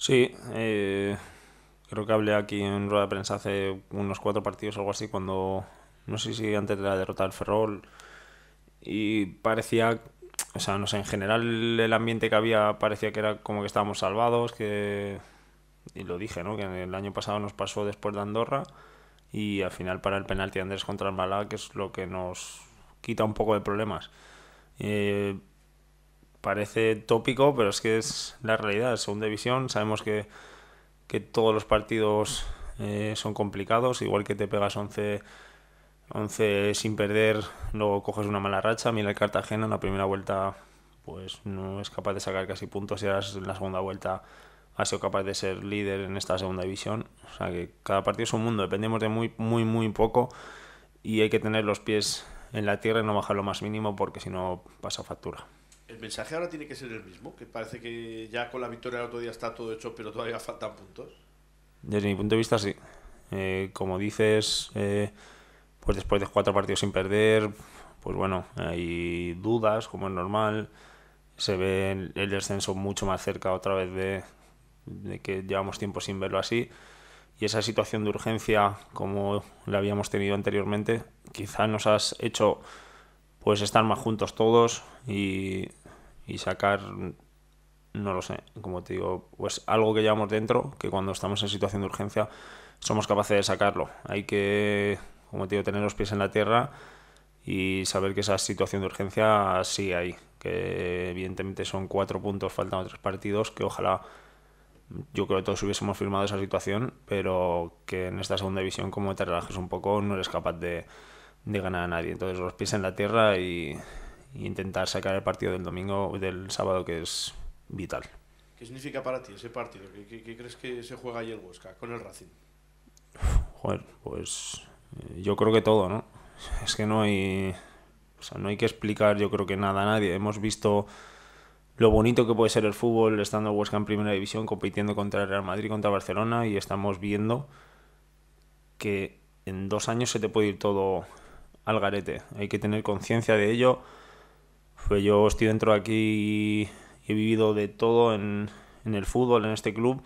Sí, eh, creo que hablé aquí en rueda de prensa hace unos cuatro partidos o algo así, cuando no sé si antes de la derrota del Ferrol, y parecía, o sea, no sé, en general el ambiente que había parecía que era como que estábamos salvados, que, y lo dije, ¿no? Que el año pasado nos pasó después de Andorra, y al final para el penalti Andrés contra el que es lo que nos quita un poco de problemas. Eh, parece tópico, pero es que es la realidad. Segunda división, sabemos que, todos los partidos eh, son complicados, igual que te pegas 11, 11 sin perder, luego coges una mala racha. Mira el Cartagena en la primera vuelta, pues no es capaz de sacar casi puntos y ahora en la segunda vuelta ha sido capaz de ser líder en esta segunda división. O sea que cada partido es un mundo, dependemos de muy, muy, muy poco y hay que tener los pies en la tierra y no bajar lo más mínimo porque si no pasa factura. El mensaje ahora tiene que ser el mismo, que parece que ya con la victoria del otro día está todo hecho, pero todavía faltan puntos. Desde mi punto de vista, sí. Eh, como dices, eh, pues después de cuatro partidos sin perder, pues bueno, hay dudas, como es normal. Se ve el descenso mucho más cerca otra vez de, de que llevamos tiempo sin verlo así. Y esa situación de urgencia, como la habíamos tenido anteriormente, quizá nos has hecho pues estar más juntos todos y y sacar, no lo sé, como te digo, pues algo que llevamos dentro, que cuando estamos en situación de urgencia somos capaces de sacarlo. Hay que, como te digo, tener los pies en la tierra y saber que esa situación de urgencia sí hay que evidentemente son cuatro puntos, faltan otros partidos, que ojalá yo creo que todos hubiésemos firmado esa situación, pero que en esta segunda división, como te relajes un poco, no eres capaz de, de ganar a nadie. Entonces, los pies en la tierra y, intentar sacar el partido del domingo, del sábado, que es vital. ¿Qué significa para ti ese partido? ¿Qué, crees que se juega el Huesca con el Racing? Joder, pues eh, yo creo que todo, ¿no? Es que no hay, o sea, no hay que explicar yo creo que nada a nadie. Hemos visto lo bonito que puede ser el fútbol estando Huesca en primera división, compitiendo contra el Real Madrid, contra Barcelona y estamos viendo que en dos años se te puede ir todo al garete. Hay que tener conciencia de ello yo estoy dentro de aquí y he vivido de todo en, el fútbol, en este club,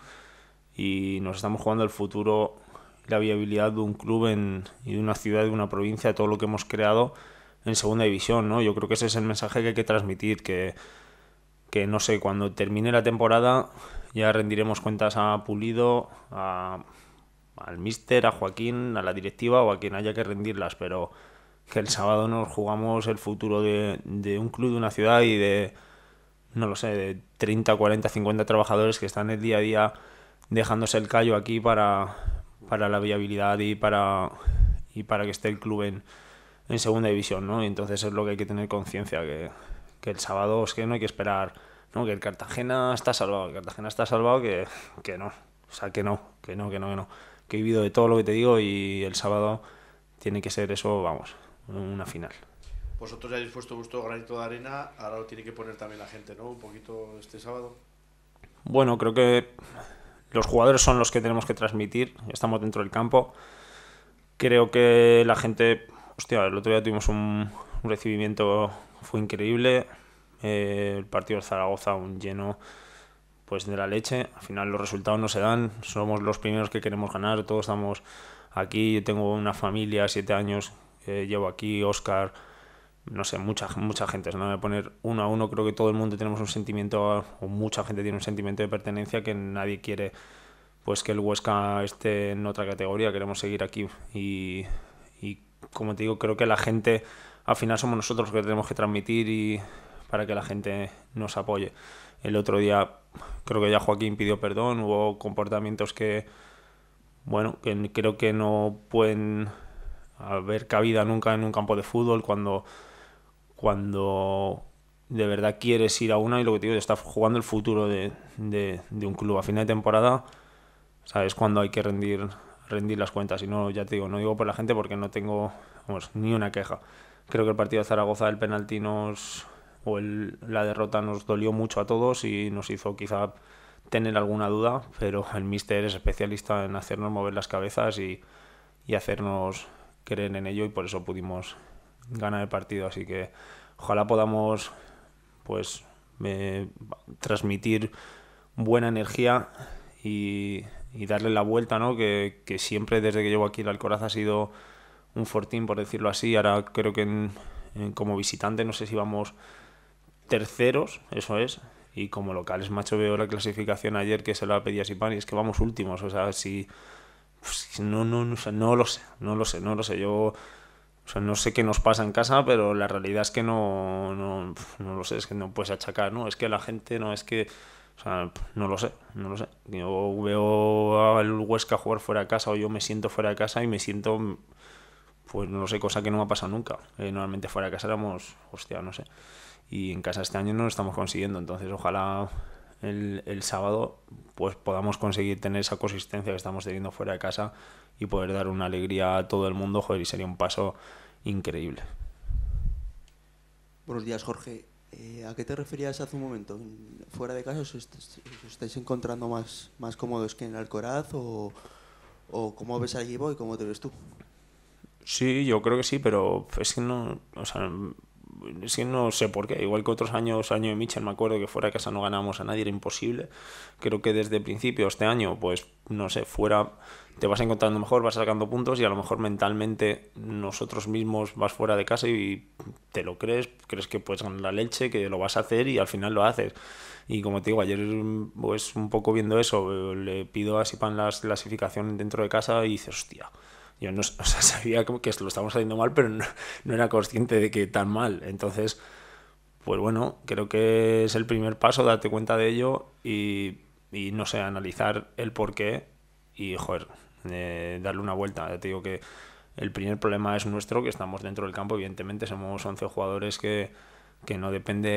y nos estamos jugando el futuro la viabilidad de un club y de una ciudad, de una provincia, de todo lo que hemos creado en segunda división, ¿no? Yo creo que ese es el mensaje que hay que transmitir, que, no sé, cuando termine la temporada ya rendiremos cuentas a Pulido, al Mister, a Joaquín, a la directiva o a quien haya que rendirlas, pero que el sábado nos jugamos el futuro de, de un club, de una ciudad y de, no lo sé, de 30, 40, 50 trabajadores que están el día a día dejándose el callo aquí para, para la viabilidad y para, y para que esté el club en, en segunda división, ¿no? Y entonces es lo que hay que tener conciencia, que, que, el sábado es que no hay que esperar, ¿no? Que el Cartagena está salvado, el Cartagena está salvado, que, que no, o sea, que no, que no, que no, que no. Que he vivido de todo lo que te digo y el sábado tiene que ser eso, vamos, una final. Vosotros ya habéis puesto gusto granito de arena, ahora lo tiene que poner también la gente, ¿no? Un poquito este sábado. Bueno, creo que los jugadores son los que tenemos que transmitir, estamos dentro del campo. Creo que la gente, hostia, el otro día tuvimos un, un recibimiento, fue increíble. Eh, el partido de Zaragoza, un lleno pues de la leche. Al final los resultados no se dan, somos los primeros que queremos ganar, todos estamos aquí. Yo tengo una familia, siete años, eh, llevo aquí, Oscar, no sé, mucha, mucha gente. No me voy a poner uno a uno, creo que todo el mundo tenemos un sentimiento, o mucha gente tiene un sentimiento de pertenencia que nadie quiere pues que el Huesca esté en otra categoría, queremos seguir aquí. Y, y como te digo, creo que la gente, al final somos nosotros los que tenemos que transmitir y para que la gente nos apoye. El otro día creo que ya Joaquín pidió perdón, hubo comportamientos que, bueno, que creo que no pueden haber cabida nunca en un campo de fútbol cuando, cuando de verdad quieres ir a una y lo que te digo, estás jugando el futuro de, de, un club. A fin de temporada, sabes cuando hay que rendir, rendir las cuentas. Y no, ya te digo, no digo por la gente porque no tengo ni una queja. Creo que el partido de Zaragoza del penalti nos, o el, la derrota nos dolió mucho a todos y nos hizo quizá tener alguna duda, pero el míster es especialista en hacernos mover las cabezas y, y hacernos creen en ello y por eso pudimos ganar el partido. Así que ojalá podamos pues eh, transmitir buena energía y, darle la vuelta, ¿no? Que, siempre desde que llevo aquí el Alcoraz ha sido un fortín, por decirlo así. Ahora creo que como visitante no sé si vamos terceros, eso es. Y como locales, macho, veo la clasificación ayer que se la pedía Sipan y es que vamos últimos. O sea, si pues no, no, no, no lo sé, no lo sé, no lo sé. Yo no sé qué nos pasa en casa, pero la realidad es que no, no, lo sé, es que no puedes achacar, ¿no? Es que la gente no es que... O sea, no lo sé, no lo sé. Yo veo al Huesca jugar fuera de casa o yo me siento fuera de casa y me siento, pues no sé, cosa que no me ha pasado nunca. Eh, normalmente fuera de casa éramos, hostia, no sé. Y en casa este año no lo estamos consiguiendo, entonces ojalá el, el sábado, pues podamos conseguir tener esa consistencia que estamos teniendo fuera de casa y poder dar una alegría a todo el mundo, joder, y sería un paso increíble. Buenos días, Jorge. Eh, ¿A qué te referías hace un momento? ¿Fuera de casa os, estáis encontrando más, más cómodos que en el Alcoraz? ¿O, cómo ves al equipo y cómo te ves tú? Sí, yo creo que sí, pero es que no. O sea, es que no sé por qué, igual que otros años, año de Michel, me acuerdo que fuera de casa no ganamos a nadie, era imposible. Creo que desde el principio, este año, pues no sé, fuera te vas encontrando mejor, vas sacando puntos y a lo mejor mentalmente nosotros mismos vas fuera de casa y te lo crees, crees que puedes ganar la leche, que lo vas a hacer y al final lo haces. Y como te digo, ayer pues un poco viendo eso, le pido a Sipan la clasificación dentro de casa y dices, hostia yo no, o sea, sabía que lo estábamos haciendo mal, pero no, era consciente de que tan mal. Entonces, pues bueno, creo que es el primer paso, darte cuenta de ello y, no sé, analizar el porqué y, joder, eh, darle una vuelta. Ya te digo que el primer problema es nuestro, que estamos dentro del campo, evidentemente somos 11 jugadores que, que no depende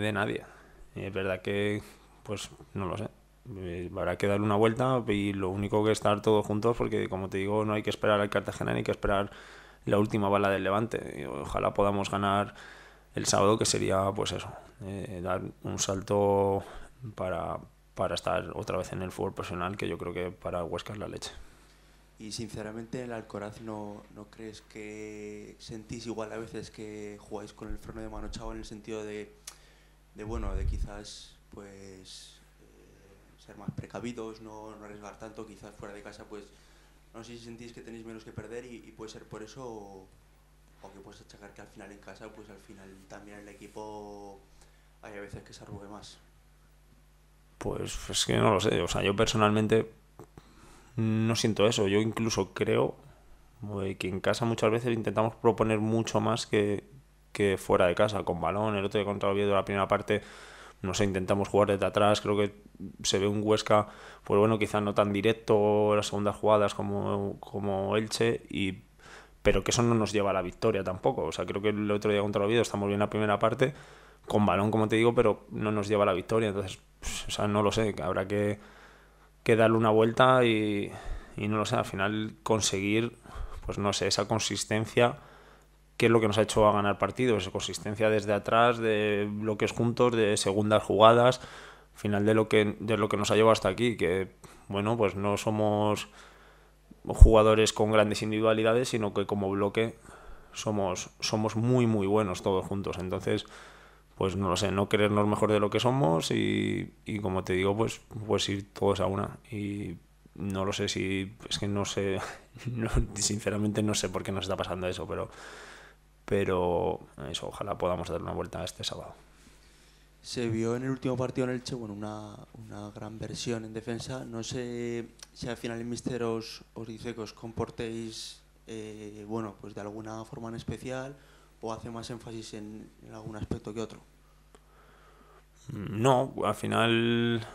de nadie. Y es verdad que, pues, no lo sé, eh, habrá que dar una vuelta y lo único que estar todos juntos, porque como te digo, no hay que esperar al Cartagena ni hay que esperar la última bala del Levante. Ojalá podamos ganar el sábado, que sería, pues eso, eh, dar un salto para, estar otra vez en el fútbol personal, que yo creo que para Huesca es la leche. Y sinceramente, el Alcoraz, no, ¿no, crees que sentís igual a veces que jugáis con el freno de mano chavo en el sentido de, de bueno, de quizás, pues más precavidos, no, arriesgar tanto, quizás fuera de casa, pues no sé si sentís que tenéis menos que perder y, puede ser por eso o, que puedes achacar que al final en casa, pues al final también el equipo hay a veces que se arrugue más. Pues es que no lo sé, o sea, yo personalmente no siento eso, yo incluso creo eh, que en casa muchas veces intentamos proponer mucho más que, que fuera de casa, con balón, el otro de contra Oviedo la primera parte no sé, intentamos jugar desde atrás, creo que se ve un Huesca, pues bueno, quizás no tan directo las segundas jugadas como, Elche, y, pero que eso no nos lleva a la victoria tampoco. O sea, creo que el otro día contra Oviedo estamos bien en la primera parte, con balón, como te digo, pero no nos lleva a la victoria. Entonces, o sea, no lo sé, habrá que, darle una vuelta y, y no lo sé, al final conseguir, pues no sé, esa consistencia que es lo que nos ha hecho a ganar partidos, consistencia desde atrás, de bloques juntos, de segundas jugadas, final de lo que, de lo que nos ha llevado hasta aquí, que bueno, pues no somos jugadores con grandes individualidades, sino que como bloque somos, somos muy muy buenos todos juntos. Entonces, pues no lo sé, no querernos mejor de lo que somos y, y como te digo, pues, pues ir todos a una. Y no lo sé si, es que no sé, sinceramente no sé por qué nos está pasando eso, pero pero eso, ojalá podamos dar una vuelta este sábado. Se vio en el último partido en Elche bueno, una, gran versión en defensa. No sé si al final el Mister os, os dice que os comportéis eh, bueno, pues de alguna forma en especial o hace más énfasis en, algún aspecto que otro. Mm, no, al final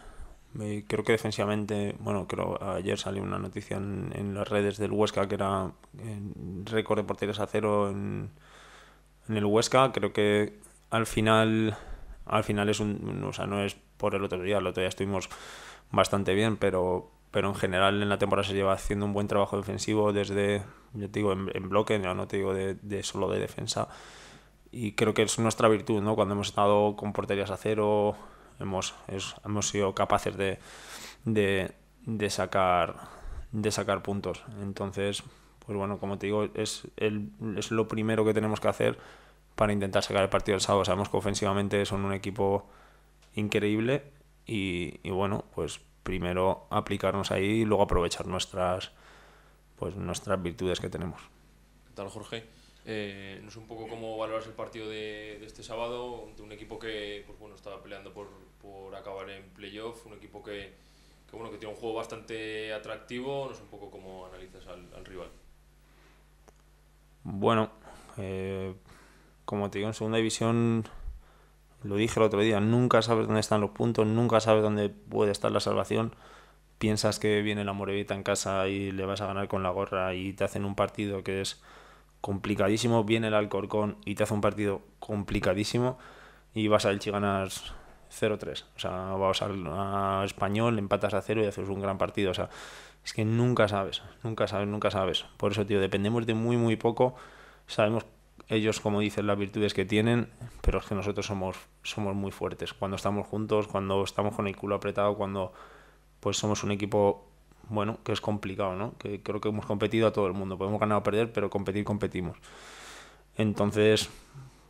creo que defensivamente, bueno, creo ayer salió una noticia en, las redes del Huesca que era eh, récord de porteros a cero en en el Huesca, creo que al final, al final es un, o sea, no es por el otro día, el otro día estuvimos bastante bien, pero, pero en general en la temporada se lleva haciendo un buen trabajo defensivo desde, yo te digo, en, bloque, ya no te digo de, solo de defensa. Y creo que es nuestra virtud, ¿no? Cuando hemos estado con porterías a cero, hemos, hemos sido capaces de, de, de, sacar, de sacar puntos. Entonces, pues bueno, como te digo, es, es lo primero que tenemos que hacer para intentar sacar el partido del sábado. Sabemos que ofensivamente son un equipo increíble y, y bueno, pues primero aplicarnos ahí y luego aprovechar nuestras, pues nuestras virtudes que tenemos. ¿Qué tal, Jorge? Eh, no sé un poco cómo valoras el partido de, este sábado, de un equipo que pues bueno, estaba peleando por, por acabar en playoff, un equipo que, que, bueno, que tiene un juego bastante atractivo. No sé un poco cómo analizas al rival. Bueno, eh, como te digo, en segunda división, lo dije el otro día, nunca sabes dónde están los puntos, nunca sabes dónde puede estar la salvación. Piensas que viene la Morevita en casa y le vas a ganar con la gorra y te hacen un partido que es complicadísimo. Viene el Alcorcón y te hace un partido complicadísimo y vas a el ganar 0-3. O sea, vas al Español, empatas a cero y haces un gran partido. O sea, es que nunca sabes, nunca sabes, nunca sabes. Por eso, tío, dependemos de muy, muy poco. Sabemos ellos, como dicen, las virtudes que tienen, pero es que nosotros somos, somos muy fuertes. Cuando estamos juntos, cuando estamos con el culo apretado, cuando pues somos un equipo, bueno, que es complicado, ¿no? Que creo que hemos competido a todo el mundo. Podemos ganar o perder, pero competir, competimos. Entonces,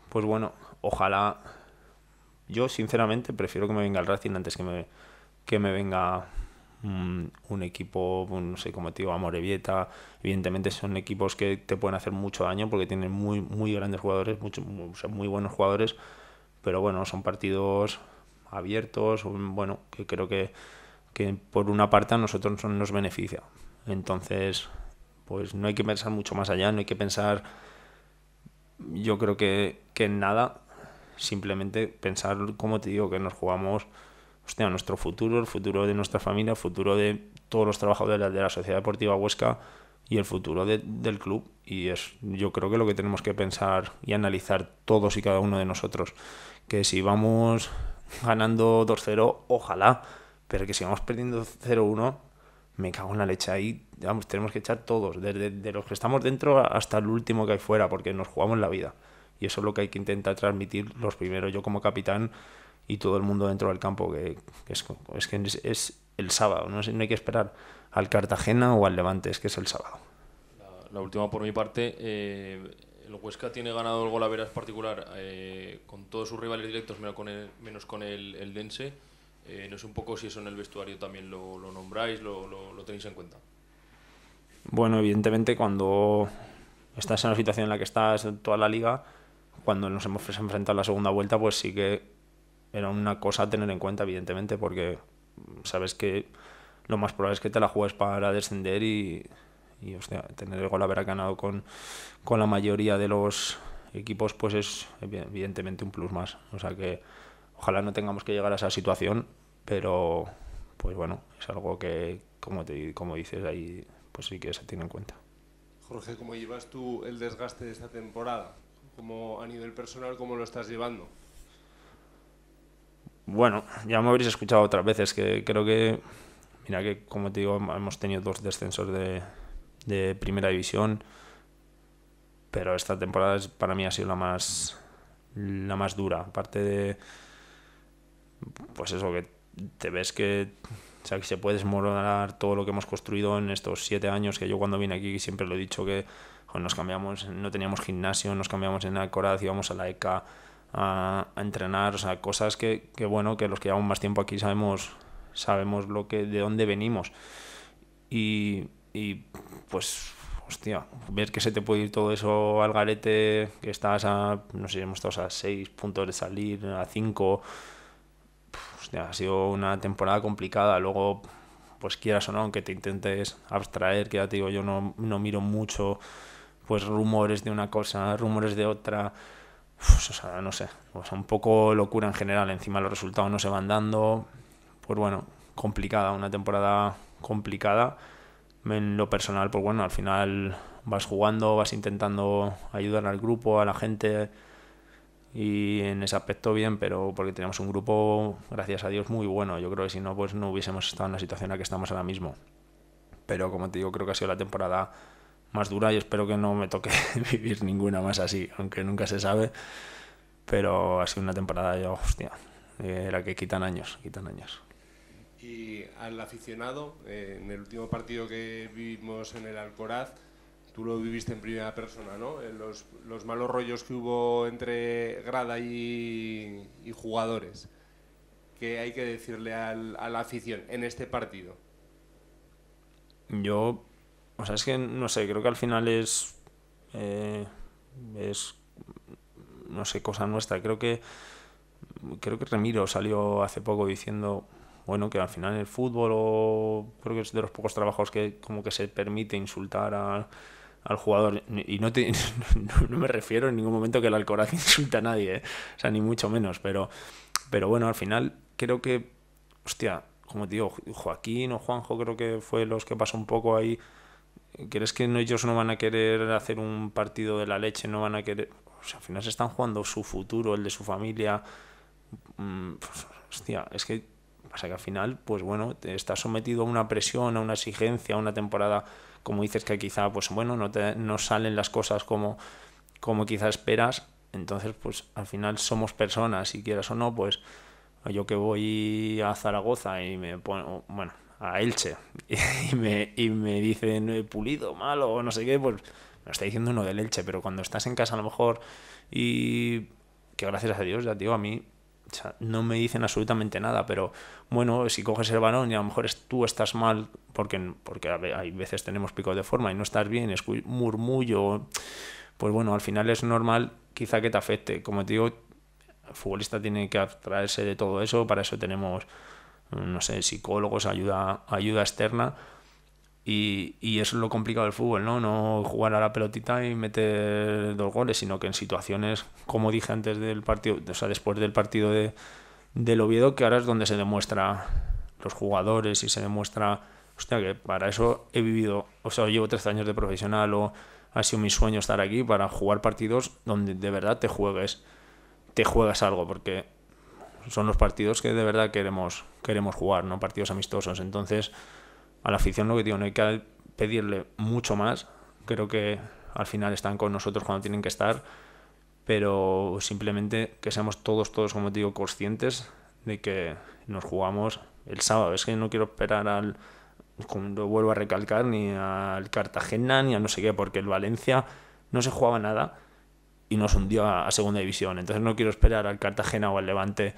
pues bueno, ojalá. Yo, sinceramente, prefiero que me venga el Racing antes que me, que me venga un, equipo, no sé, como te digo, Amorevieta, evidentemente son equipos que te pueden hacer mucho daño porque tienen muy, muy grandes jugadores, mucho, muy, buenos jugadores, pero bueno, son partidos abiertos, bueno, que creo que, por una parte a nosotros nos beneficia. Entonces, pues no hay que pensar mucho más allá, no hay que pensar, yo creo que, que en nada, simplemente pensar, como te digo, que nos jugamos hostia, nuestro futuro, el futuro de nuestra familia, el futuro de todos los trabajadores de la, Sociedad Deportiva Huesca y el futuro del club. Y es yo creo que lo que tenemos que pensar y analizar todos y cada uno de nosotros. Que si vamos ganando 2-0, ojalá, pero que si vamos perdiendo 0-1, me cago en la leche. Ahí vamos, tenemos que echar todos, desde de los que estamos dentro hasta el último que hay fuera, porque nos jugamos la vida. Y eso es lo que hay que intentar transmitir los primeros. Yo como capitán y todo el mundo dentro del campo, que, es, es, que es, el sábado, no, hay que esperar al Cartagena o al Levante, es que es el sábado. La, última por mi parte, eh, el Huesca tiene ganado el golaveras particular eh, con todos sus rivales directos, menos con el, menos con el, el Dense. Eh, no sé un poco si eso en el vestuario también lo, lo nombráis, lo, lo, lo tenéis en cuenta. Bueno, evidentemente cuando estás en la situación en la que estás, en toda la liga, cuando nos hemos enfrentado a la segunda vuelta, pues sí que era una cosa a tener en cuenta, evidentemente, porque sabes que lo más probable es que te la juegues para descender y, y tener el gol haber ganado con, la mayoría de los equipos, pues es evidentemente un plus más. O sea que ojalá no tengamos que llegar a esa situación, pero pues bueno, es algo que, como, te, como dices ahí, pues sí que se tiene en cuenta. Jorge, ¿cómo llevas tú el desgaste de esta temporada? a nivel personal, ¿cómo lo estás llevando? Bueno, ya me habréis escuchado otras veces que creo que, mira que como te digo, hemos tenido dos descensos de, primera división, pero esta temporada para mí ha sido la más, la más dura. Aparte de, pues eso, que te ves que, que se puede desmoronar todo lo que hemos construido en estos siete años, que yo cuando vine aquí siempre lo he dicho que nos cambiamos, no teníamos gimnasio, nos cambiamos en Alcoraz, íbamos a la ECA, a, entrenar, o sea, cosas que, que, bueno, que los que llevamos más tiempo aquí sabemos, sabemos lo que, de dónde venimos. Y, y pues hostia, ver que se te puede ir todo eso al garete, que estás a, no sé, hemos estado a seis puntos de salir, a 5, hostia, ha sido una temporada complicada, luego, pues quieras o no, aunque te intentes abstraer, que ya te digo, yo no, no miro mucho, pues rumores de una cosa, rumores de otra, o sea, no sé, un poco locura en general, encima los resultados no se van dando, pues bueno, complicada, una temporada complicada. En lo personal, pues bueno, al final vas jugando, vas intentando ayudar al grupo, a la gente, y en ese aspecto bien, pero porque tenemos un grupo, gracias a Dios, muy bueno. Yo creo que si no, pues no hubiésemos estado en la situación en la que estamos ahora mismo. Pero como te digo, creo que ha sido la temporada más dura y espero que no me toque vivir ninguna más así, aunque nunca se sabe. Pero ha sido una temporada, yo, hostia, era eh, que quitan años, quitan años. Y al aficionado, eh, en el último partido que vivimos en el Alcoraz, tú lo viviste en primera persona, ¿no? Eh, los, los malos rollos que hubo entre grada y, y jugadores. ¿Qué hay que decirle al, a la afición en este partido? Yo o sea, es que no sé, creo que al final es. Eh, es. No sé, cosa nuestra. Creo que. Creo que Remiro salió hace poco diciendo. Bueno, que al final el fútbol, o creo que es de los pocos trabajos que como que se permite insultar al jugador. Y no, no, me refiero en ningún momento que el Alcoraz insulta a nadie, ¿eh? o sea, ni mucho menos. Pero, pero bueno, al final creo que, hostia, como te digo, Joaquín o Juanjo creo que fue los que pasó un poco ahí ¿Crees que ellos no van a querer hacer un partido de la leche? No van a querer. O sea, al final se están jugando su futuro, el de su familia. Mm, pues, hostia, es que pasa que al final, pues bueno, te estás sometido a una presión, a una exigencia, a una temporada, como dices que quizá, pues bueno, no, te, no salen las cosas como, como quizá esperas. Entonces, pues al final somos personas, si quieras o no, pues yo que voy a Zaragoza y me bueno, a Elche y me, y me dicen eh, pulido, malo o no sé qué, pues me está diciendo uno del Elche, pero cuando estás en casa a lo mejor y que gracias a Dios, ya digo, a mí no me dicen absolutamente nada, pero bueno, si coges el balón y a lo mejor tú estás mal, porque, porque hay veces tenemos picos de forma y no estás bien, es murmullo, pues bueno, al final es normal quizá que te afecte. Como te digo, el futbolista tiene que atraerse de todo eso, para eso tenemos no sé, psicólogos, ayuda, ayuda externa. Y, eso es lo complicado del fútbol, ¿no? No jugar a la pelotita y meter dos goles, sino que en situaciones, como dije antes del partido, o sea, después del partido de, del Oviedo, que ahora es donde se demuestra los jugadores y se demuestra, hostia, que para eso he vivido, o sea, llevo 13 años de profesional o ha sido mi sueño estar aquí para jugar partidos donde de verdad te juegues, te juegas algo, porque son los partidos que de verdad queremos, queremos jugar, ¿no? Partidos amistosos. Entonces, a la afición lo que digo, no hay que pedirle mucho más. Creo que al final están con nosotros cuando tienen que estar, pero simplemente que seamos todos, todos, como te digo, conscientes de que nos jugamos el sábado. Es que no quiero esperar al, lo vuelvo a recalcar, ni al Cartagena, ni a no sé qué, porque el Valencia no se jugaba nada y nos hundió a segunda división. Entonces no quiero esperar al Cartagena o al Levante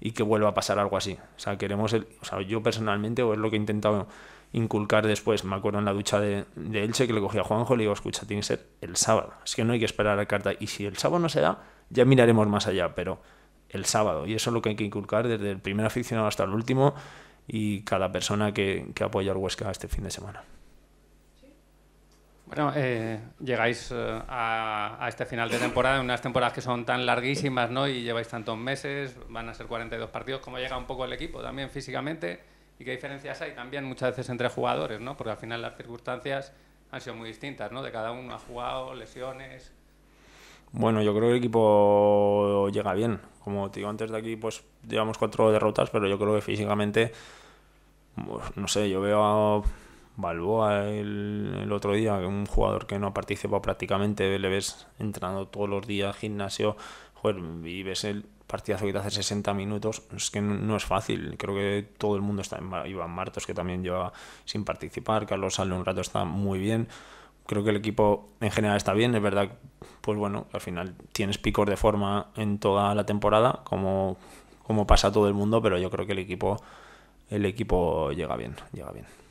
y que vuelva a pasar algo así. O sea, queremos, o sea, yo personalmente, o es lo que he intentado inculcar después, me acuerdo en la ducha de, Elche que le cogí a Juanjo y le digo, escucha, tiene que ser el sábado, es que no hay que esperar a carta, y si el sábado no se da, ya miraremos más allá, pero el sábado, y eso es lo que hay que inculcar desde el primer aficionado hasta el último y cada persona que, que apoya al Huesca este fin de semana. Bueno, eh, llegáis eh, a, este final de temporada, en unas temporadas que son tan larguísimas, ¿no? Y lleváis tantos meses, van a ser 42 partidos. ¿Cómo llega un poco el equipo también físicamente? ¿Y qué diferencias hay también muchas veces entre jugadores, ¿no? Porque al final las circunstancias han sido muy distintas, ¿no? De cada uno ha jugado, lesiones. Bueno, yo creo que el equipo llega bien. Como te digo antes de aquí, pues llevamos cuatro derrotas, pero yo creo que físicamente, pues, no sé, yo veo. Balboa el, otro día, un jugador que no ha participado prácticamente, le ves entrando todos los días al gimnasio, joder, y ves el partidazo que te hace 60 minutos, es que no, es fácil, creo que todo el mundo está, Iván Martos que también lleva sin participar, Carlos Sale un rato está muy bien, creo que el equipo en general está bien, es verdad, pues bueno, al final tienes picos de forma en toda la temporada, como, como pasa todo el mundo, pero yo creo que el equipo, el equipo llega bien, llega bien.